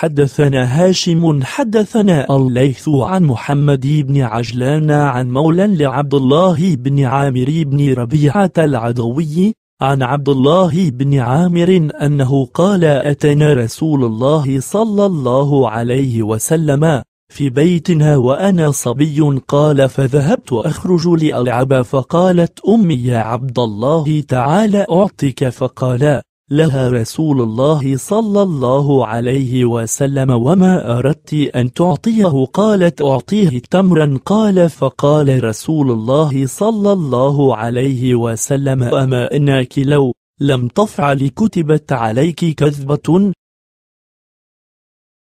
حدثنا هاشم حدثنا الليث عن محمد بن عجلان عن مولى لعبد الله بن عامر بن ربيعة العدوي عن عبد الله بن عامر أنه قال أتنا رسول الله صلى الله عليه وسلم في بيتنا وأنا صبي قال فذهبت أخرج لألعب فقالت أمي يا عبد الله تعالى أعطك فقال لها رسول الله صلى الله عليه وسلم وما أردت أن تعطيه قالت أعطيه تمرا قال فقال رسول الله صلى الله عليه وسلم أما إنك لو لم تفعل كتبت عليك كذبة